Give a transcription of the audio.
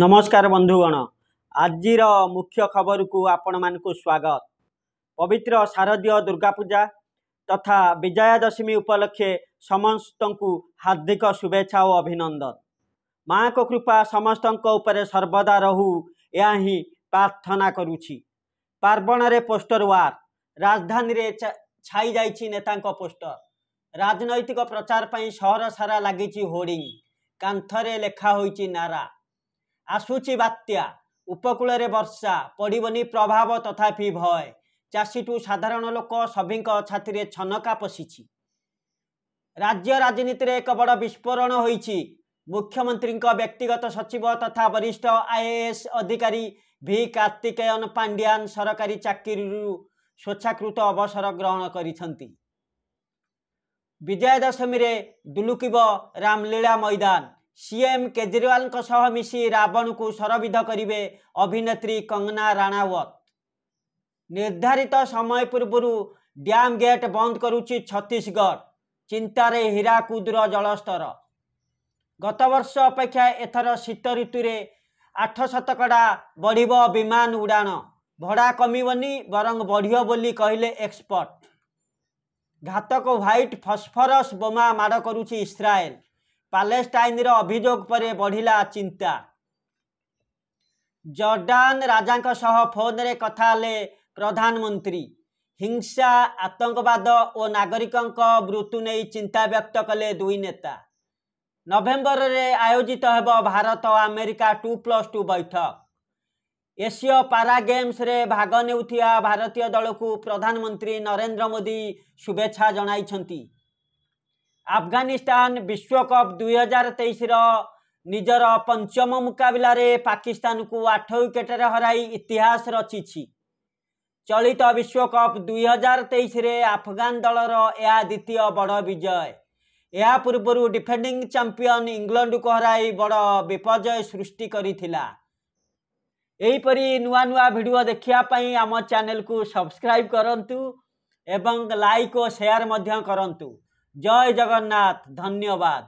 ନମସ୍କାର ବନ୍ଧୁଗଣ ଆଜିର ମୁଖ୍ୟ ଖବରକୁ ଆପଣମାନଙ୍କୁ ସ୍ୱାଗତ ପବିତ୍ର ଶାରଦୀୟ ଦୁର୍ଗାପୂଜା ତଥା ବିଜୟାଦଶମୀ ଉପଲକ୍ଷେ ସମସ୍ତଙ୍କୁ ହାର୍ଦ୍ଦିକ ଶୁଭେଚ୍ଛା ଓ ଅଭିନନ୍ଦନ ମାଆଙ୍କ କୃପା ସମସ୍ତଙ୍କ ଉପରେ ସର୍ବଦା ରହୁ ଏହା ହିଁ ପ୍ରାର୍ଥନା କରୁଛି ପାର୍ବଣରେ ପୋଷ୍ଟର ୱାର୍ ରାଜଧାନୀରେ ଛାଇ ଯାଇଛି ନେତାଙ୍କ ପୋଷ୍ଟର ରାଜନୈତିକ ପ୍ରଚାର ପାଇଁ ସହର ସାରା ଲାଗିଛି ହୋର୍ଡ଼ିଂ କାନ୍ଥରେ ଲେଖା ହୋଇଛି ନାରା ଆସୁଛି ବାତ୍ୟା ଉପକୂଳରେ ବର୍ଷା ପଡ଼ିବନି ପ୍ରଭାବ ତଥାପି ଭୟ ଚାଷୀଠୁ ସାଧାରଣ ଲୋକ ସଭିଙ୍କ ଛାତିରେ ଛନକା ପଶିଛି ରାଜ୍ୟ ରାଜନୀତିରେ ଏକ ବଡ଼ ବିସ୍ଫୋରଣ ହୋଇଛି ମୁଖ୍ୟମନ୍ତ୍ରୀଙ୍କ ବ୍ୟକ୍ତିଗତ ସଚିବ ତଥା ବରିଷ୍ଠ ଆଇଏଏସ୍ ଅଧିକାରୀ ଭି କାର୍ତ୍ତିକେୟନ ପାଣ୍ଡିଆନ୍ ସରକାରୀ ଚାକିରିରୁ ସ୍ୱଚ୍ଛାକୃତ ଅବସର ଗ୍ରହଣ କରିଛନ୍ତି ବିଜୟା ଦଶମୀରେ ଦୁଲୁକିବ ରାମଲୀଳା ମଇଦାନ ସିଏମ୍ କେଜରିୱାଲଙ୍କ ସହ ମିଶି ରାବଣକୁ ସରବିଧ କରିବେ ଅଭିନେତ୍ରୀ କଙ୍ଗନା ରାଣାୱତ ନିର୍ଦ୍ଧାରିତ ସମୟ ପୂର୍ବରୁ ଡ୍ୟାମ୍ ଗେଟ୍ ବନ୍ଦ କରୁଛି ଛତିଶଗଡ଼ ଚିନ୍ତାରେ ହୀରାକୁଦର ଜଳସ୍ତର ଗତବର୍ଷ ଅପେକ୍ଷା ଏଥର ଶୀତ ଋତୁରେ ଆଠ ଶତକଡ଼ା ବଢ଼ିବ ବିମାନ ଉଡ଼ାଣ ଭଡ଼ା କମିବନି ବରଂ ବଢ଼ିବ ବୋଲି କହିଲେ ଏକ୍ସପର୍ଟ ଘାତକ ହ୍ୱାଇଟ୍ ଫସ୍ଫରସ୍ ବୋମା ମାଡ଼ କରୁଛି ଇସ୍ରାଏଲ ପାଲେଷ୍ଟାଇନ୍ର ଅଭିଯୋଗ ପରେ ବଢ଼ିଲା ଚିନ୍ତା ଜର୍ଡ଼ାନ ରାଜାଙ୍କ ସହ ଫୋନରେ କଥା ହେଲେ ପ୍ରଧାନମନ୍ତ୍ରୀ ହିଂସା ଆତଙ୍କବାଦ ଓ ନାଗରିକଙ୍କ ମୃତ୍ୟୁ ନେଇ ଚିନ୍ତା ବ୍ୟକ୍ତ କଲେ ଦୁଇ ନେତା ନଭେମ୍ବରରେ ଆୟୋଜିତ ହେବ Bharat America two plus two ବୈଠକ ଏସୀୟ ପାରା ଗେମ୍ସରେ ଭାଗ ନେଉଥିବା ଭାରତୀୟ ଦଳକୁ ପ୍ରଧାନମନ୍ତ୍ରୀ ନରେନ୍ଦ୍ର ମୋଦି ଶୁଭେଚ୍ଛା ଜଣାଇଛନ୍ତି ଆଫଗାନିସ୍ତାନ ବିଶ୍ୱକପ୍ ଦୁଇହଜାର ତେଇଶର ନିଜର ପଞ୍ଚମ ମୁକାବିଲାରେ ପାକିସ୍ତାନକୁ ଆଠ ୱିକେଟରେ ହରାଇ ଇତିହାସ ରଚିଛି ଚଳିତ ବିଶ୍ୱକପ୍ ଦୁଇହଜାର ତେଇଶରେ ଆଫଗାନ ଦଳର ଏହା ଦ୍ୱିତୀୟ ବଡ଼ ବିଜୟ ଏହା ପୂର୍ବରୁ ଡିଫେଣ୍ଡିଂ ଚାମ୍ପିଅନ୍ ଇଂଲଣ୍ଡକୁ ହରାଇ ବଡ଼ ବିପର୍ଯ୍ୟୟ ସୃଷ୍ଟି କରିଥିଲା ଏହିପରି ନୂଆ ନୂଆ ଭିଡ଼ିଓ ଦେଖିବା ପାଇଁ ଆମ ଚ୍ୟାନେଲକୁ ସବସ୍କ୍ରାଇବ୍ କରନ୍ତୁ ଏବଂ ଲାଇକ୍ ଓ ସେୟାର ମଧ୍ୟ କରନ୍ତୁ জয় জগন্নাথ ধন্যবাদ